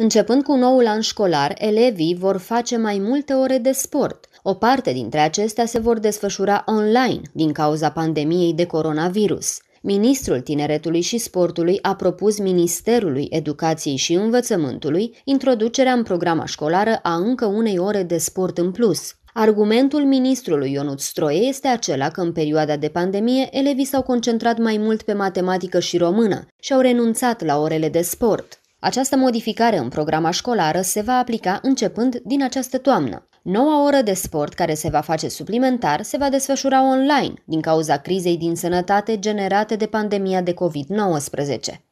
Începând cu noul an școlar, elevii vor face mai multe ore de sport. O parte dintre acestea se vor desfășura online din cauza pandemiei de coronavirus. Ministrul Tineretului și Sportului a propus Ministerului Educației și Învățământului introducerea în programa școlară a încă unei ore de sport în plus. Argumentul ministrului Ionut Stroie este acela că în perioada de pandemie elevii s-au concentrat mai mult pe matematică și română și au renunțat la orele de sport. Această modificare în programa școlară se va aplica începând din această toamnă. Noua oră de sport care se va face suplimentar se va desfășura online din cauza crizei din sănătate generate de pandemia de COVID-19.